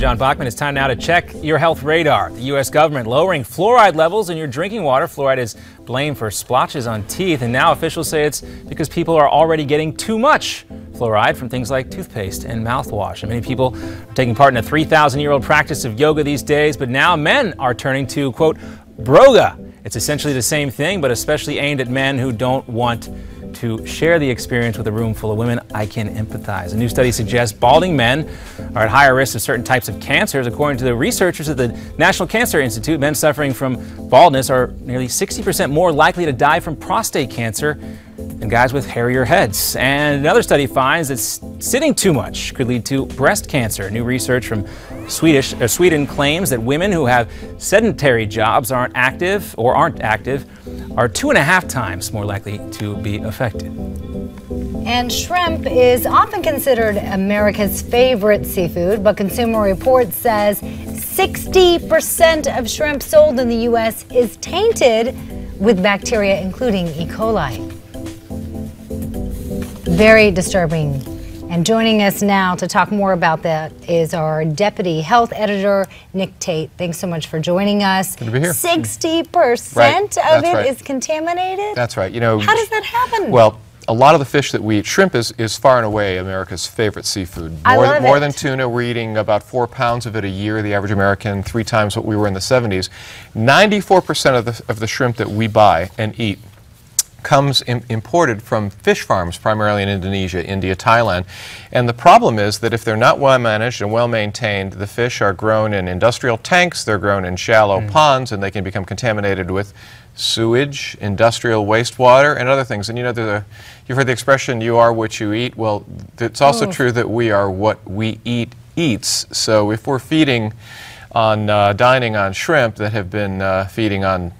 John Bachman. It's time now to check your health radar. The U.S. government lowering fluoride levels in your drinking water. Fluoride is blamed for splotches on teeth, and now officials say it's because people are already getting too much fluoride from things like toothpaste and mouthwash. And many people are taking part in a 3,000 year old practice of yoga these days, but now men are turning to, quote, broga. It's essentially the same thing, but especially aimed at men who don't want to share the experience with a room full of women, I can empathize. A new study suggests balding men are at higher risk of certain types of cancers. According to the researchers at the National Cancer Institute, men suffering from baldness are nearly 60% more likely to die from prostate cancer and guys with hairier heads. And another study finds that sitting too much could lead to breast cancer. New research from Swedish, uh, Sweden claims that women who have sedentary jobs aren't active or aren't active are two and a half times more likely to be affected. And shrimp is often considered America's favorite seafood, but Consumer Reports says 60% of shrimp sold in the U.S. is tainted with bacteria, including E. coli very disturbing. And joining us now to talk more about that is our deputy health editor, Nick Tate. Thanks so much for joining us. Good to be here. 60% right. of That's it right. is contaminated? That's right. You know, How does that happen? Well, a lot of the fish that we eat, shrimp is, is far and away America's favorite seafood. More, I love more it. than tuna, we're eating about four pounds of it a year, the average American, three times what we were in the 70s. 94% of the, of the shrimp that we buy and eat comes Im imported from fish farms, primarily in Indonesia, India, Thailand. And the problem is that if they're not well managed and well maintained, the fish are grown in industrial tanks, they're grown in shallow mm. ponds, and they can become contaminated with sewage, industrial wastewater, and other things. And you know, a, you've heard the expression, you are what you eat. Well, it's also oh. true that we are what we eat eats. So if we're feeding on uh, dining on shrimp that have been uh, feeding on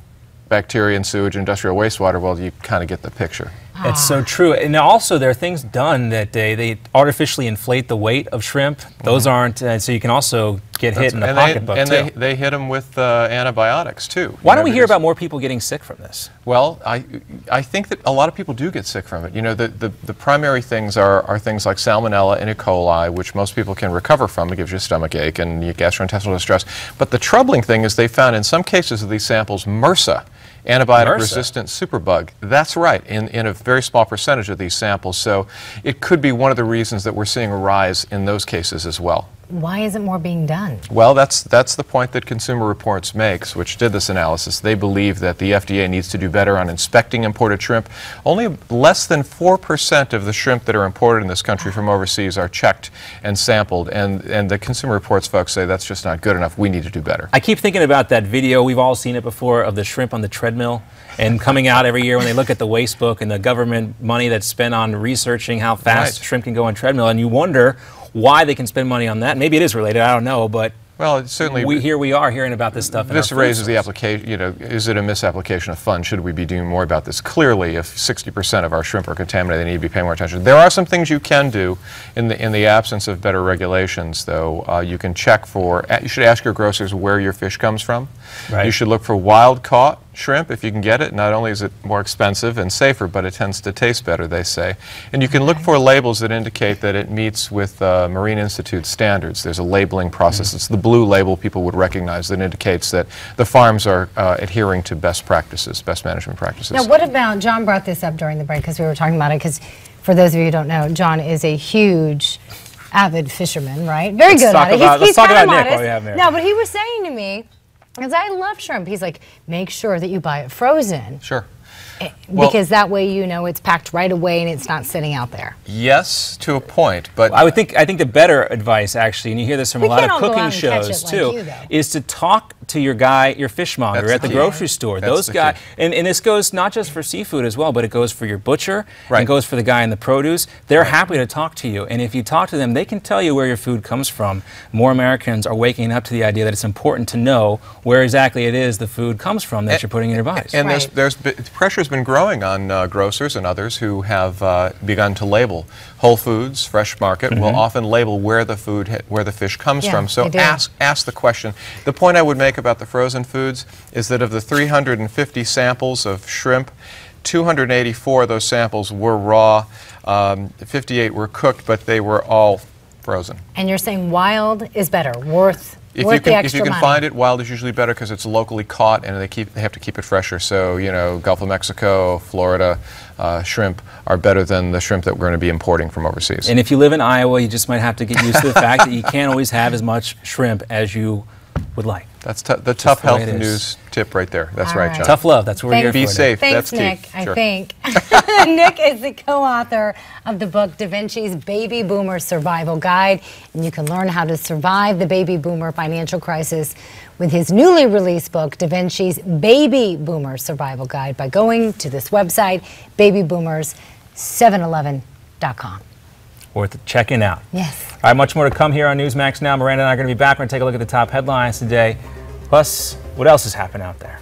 bacteria in sewage, industrial wastewater, well, you kind of get the picture. It's so true. And also, there are things done that they, they artificially inflate the weight of shrimp. Those mm-hmm. aren't, uh, so you can also get That's, hit in the pocketbook, And too. They, they hit them with uh, antibiotics, too. Why don't we hear about more people getting sick from this? Well, I, I think that a lot of people do get sick from it. You know, the, the, the primary things are, are things like salmonella and E. coli, which most people can recover from. It gives you a stomach ache and gastrointestinal distress. But the troubling thing is they found in some cases of these samples MRSA antibiotic resistant superbug. That's right, in, in a very small percentage of these samples. So it could be one of the reasons that we're seeing a rise in those cases as well why isn't more being done? Well, that's, that's the point that Consumer Reports makes, which did this analysis. They believe that the FDA needs to do better on inspecting imported shrimp. Only less than 4% of the shrimp that are imported in this country from overseas are checked and sampled. And, and the Consumer Reports folks say that's just not good enough. We need to do better. I keep thinking about that video. We've all seen it before of the shrimp on the treadmill and coming out every year when they look at the waste book and the government money that's spent on researching how fast right. shrimp can go on treadmill. And you wonder why they can spend money on that. Maybe it is related. I don't know, but well, certainly. We, here we are hearing about this stuff. This raises the application. You know, is it a misapplication of funds? Should we be doing more about this? Clearly, if 60% of our shrimp are contaminated, they need to be paying more attention. There are some things you can do in the in the absence of better regulations. Though uh, you can check for. You should ask your grocers where your fish comes from. Right. You should look for wild caught shrimp if you can get it. Not only is it more expensive and safer, but it tends to taste better, they say. And you can look for labels that indicate that it meets with uh, Marine Institute standards. There's a labeling process. Hmm. It's the blue label people would recognize that indicates that the farms are uh, adhering to best practices, best management practices. Now, what about, John brought this up during the break because we were talking about it, because for those of you who don't know, John is a huge avid fisherman, right? Very let's good at it. About, he's, he's kind of modest. Nick while we have him No, but he was saying to me, because I love shrimp. He's like, make sure that you buy it frozen. Sure. Eh, well, because that way you know it's packed right away and it's not sitting out there. Yes, to a point, but I would think I think the better advice actually, and you hear this from we a lot of cooking shows like too, you, is to talk to your guy, your fishmonger That's at the, grocery store. That's Those guys, and, and this goes not just for seafood as well, but it goes for your butcher, right. it goes for the guy in the produce. They're right. happy to talk to you. And if you talk to them, they can tell you where your food comes from. More Americans are waking up to the idea that it's important to know where exactly it is the food comes from that and, you're putting in your body. And right. there's, there's pressure's been growing on uh, grocers and others who have uh, begun to label. Whole Foods, Fresh Market mm -hmm. will mm-hmm. often label where the food, where the fish comes yeah, from. So ask, ask the question. The point I would make about the frozen foods is that of the 350 samples of shrimp, 284 of those samples were raw, um, 58 were cooked, but they were all frozen. And you're saying wild is better, worth if you, can, if you can, money. find it, wild is usually better because it's locally caught and they keep they have to keep it fresher. So you know, Gulf of Mexico, Florida, uh, shrimp are better than the shrimp that we're going to be importing from overseas. And if you live in Iowa, you just might have to get used to the fact that you can't always have as much shrimp as you would like. That's the tough the health news tip right there. That's right, right, John. Tough love. That's where you are for. Be safe. Thanks, Nick. Key. I sure. think Nick is the co-author of the book Da Vinci's Baby Boomer Survival Guide, and you can learn how to survive the baby boomer financial crisis with his newly released book Da Vinci's Baby Boomer Survival Guide by going to this website, babyboomers711.com worth checking out. Yes. All right, much more to come here on Newsmax now. Miranda and I are going to be back. We're going to take a look at the top headlines today. Plus, what else has happened out there?